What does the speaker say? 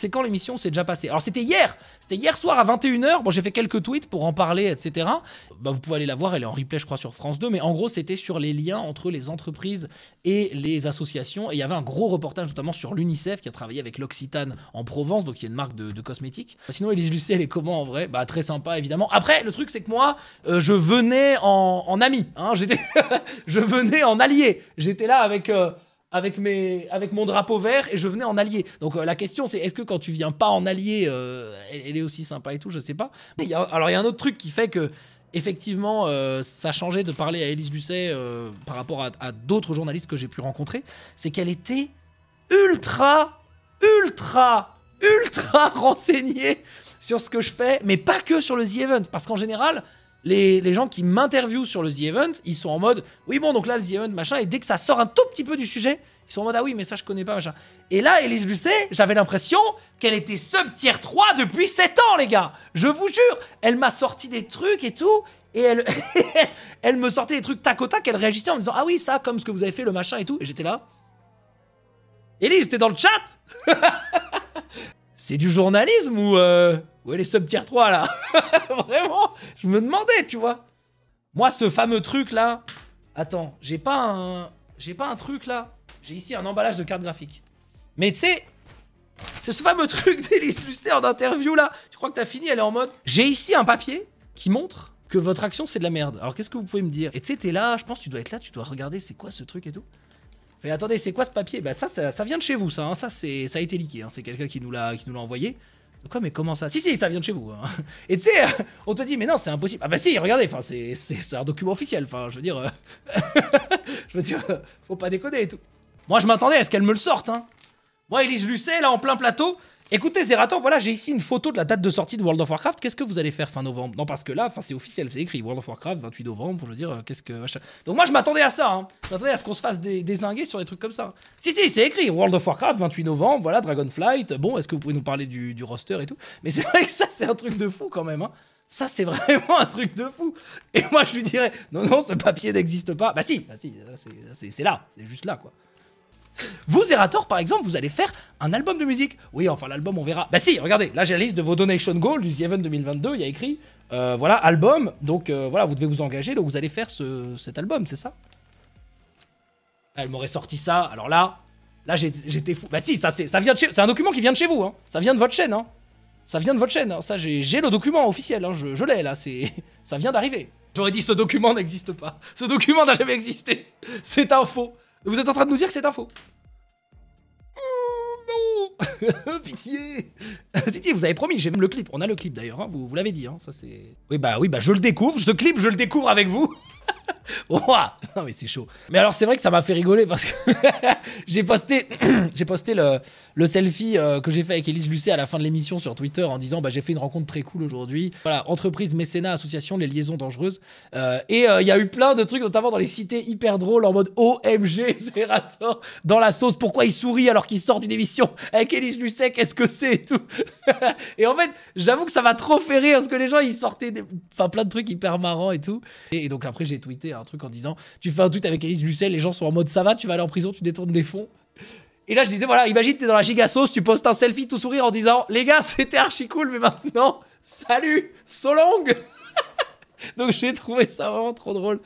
c'est quand l'émission s'est déjà passée. Alors c'était hier, c'était hier soir à 21h. Bon, j'ai fait quelques tweets pour en parler, etc. Bah, vous pouvez aller la voir, elle est en replay, je crois, sur France 2. Mais en gros, c'était sur les liens entre les entreprises et les associations. Et il y avait un gros reportage, notamment sur l'UNICEF, qui a travaillé avec l'Occitane en Provence, donc il y a une marque de, cosmétiques. Bah, sinon, Elise Lucet, elle les comment en vrai Bah, très sympa, évidemment. Après, le truc, c'est que moi, euh, je venais en, ami. Hein. je venais en allié. J'étais là avec. Euh, avec, mes, avec mon drapeau vert et je venais en allié. Donc euh, la question c'est est-ce que quand tu viens pas en allié, euh, elle, est aussi sympa et tout, je sais pas. alors il y a un autre truc qui fait que effectivement euh, ça ça changeait de parler à Élise Lucet par rapport à, à d'autres journalistes que j'ai pu rencontrer, c'est qu'elle était ultra, ultra, ultra renseignée sur ce que je fais, mais pas que sur le The Event, parce qu'en général, les, gens qui m'interviewent sur le The Event, ils sont en mode oui, bon, donc là, le The Event, machin, et dès que ça sort un tout petit peu du sujet, ils sont en mode ah oui, mais ça, je connais pas, machin. Et là, Elise Lucet, j'avais l'impression qu'elle était sub tier 3 depuis 7 ans, les gars. Je vous jure, elle m'a sorti des trucs et tout. Et elle, elle me sortait des trucs tac au tac, elle réagissait en me disant Ah oui, ça, comme ce que vous avez fait, le machin et tout. Et j'étais là. Elise, t'es dans le chat C'est du journalisme ou. Euh, où est les sub tier 3 là Vraiment Je me demandais, tu vois. Moi, ce fameux truc là. Attends, j'ai pas un. J'ai pas un truc là. J'ai ici un emballage de carte graphique. Mais tu sais, c'est ce fameux truc d'Elise Lucet en interview là. Tu crois que t'as fini Elle est en mode. J'ai ici un papier qui montre que votre action c'est de la merde. Alors qu'est-ce que vous pouvez me dire Et tu sais, t'es là, je pense que tu dois être là, tu dois regarder c'est quoi ce truc et tout. Mais attendez, c'est quoi ce papier Bah ça, ça, vient de chez vous, ça. Hein. Ça, c'est, ça a été liqué. Hein. C'est quelqu'un qui nous l'a, qui nous l'a envoyé quoi, mais comment ça Si, si, ça vient de chez vous. Hein. Et tu sais, on te dit, mais non, c'est impossible. Ah bah si, regardez, c'est, un document officiel, enfin, je veux dire. Euh, je veux dire, faut pas déconner et tout. Moi, je m'attendais à ce qu'elle me le sorte, hein. Moi, Elise Lucet, là, en plein plateau, Écoutez, Zerator, voilà, j'ai ici une photo de la date de sortie de World of Warcraft. Qu'est-ce que vous allez faire fin novembre Non, parce que là, c'est officiel, c'est écrit World of Warcraft, 28 novembre, je veux dire, euh, qu'est-ce que. Donc moi, je m'attendais à ça, hein. Je à ce qu'on se fasse des, désinguer sur des trucs comme ça. Si, si, c'est écrit World of Warcraft, 28 novembre, voilà, Dragonflight. Bon, est-ce que vous pouvez nous parler du, roster et tout Mais c'est vrai que ça, c'est un truc de fou quand même, hein. Ça, c'est vraiment un truc de fou. Et moi, je lui dirais, non, non, ce papier n'existe pas. Bah si, bah, si c'est là, c'est juste là, quoi. Vous, Zerator, par exemple, vous allez faire un album de musique. Oui, enfin, l'album, on verra. Bah si, regardez, là j'ai la liste de vos donation goals du The 2022, il y a écrit, euh, voilà, album, donc euh, voilà, vous devez vous engager, donc vous allez faire ce, cet album, c'est ça Elle m'aurait sorti ça, alors là, là j'étais fou. Bah si, ça, ça vient de chez... c'est un document qui vient de chez vous, hein. ça vient de votre chaîne, hein. Ça vient de votre chaîne, hein. ça j'ai le document officiel, hein. je, je l'ai là, c'est ça vient d'arriver. J'aurais dit ce document n'existe pas, ce document n'a jamais existé, c'est un faux. Vous êtes en train de nous dire que c'est un mmh, Non, Pitié Pitié, vous avez promis, j'ai même le clip. On a le clip d'ailleurs, hein, vous, vous l'avez dit. Hein, ça c'est. Oui bah oui bah je le découvre, ce clip je le découvre avec vous. Wouah, non mais c'est chaud. Mais alors c'est vrai que ça m'a fait rigoler parce que j'ai posté, j'ai posté le, le selfie euh, que j'ai fait avec Elise Lucet à la fin de l'émission sur Twitter en disant bah j'ai fait une rencontre très cool aujourd'hui. Voilà, entreprise, mécénat, association, les liaisons dangereuses. Euh, et euh, il y a eu plein de trucs, notamment dans les cités hyper drôles en mode OMG, Zerator dans la sauce. Pourquoi il sourit alors qu'il sort d'une émission avec Elise Lucet Qu'est-ce que c'est et tout. et en fait, j'avoue que ça m'a trop fait rire parce que les gens ils sortaient enfin plein de trucs hyper marrants et tout. Et, et donc après j'ai tweeté un truc en disant Tu fais un tweet avec Elise Lucelle les gens sont en mode ça va, tu vas aller en prison, tu détournes des fonds. Et là, je disais Voilà, imagine, t'es dans la giga sauce tu postes un selfie tout sourire en disant Les gars, c'était archi cool, mais maintenant, salut, so long Donc j'ai trouvé ça vraiment trop drôle.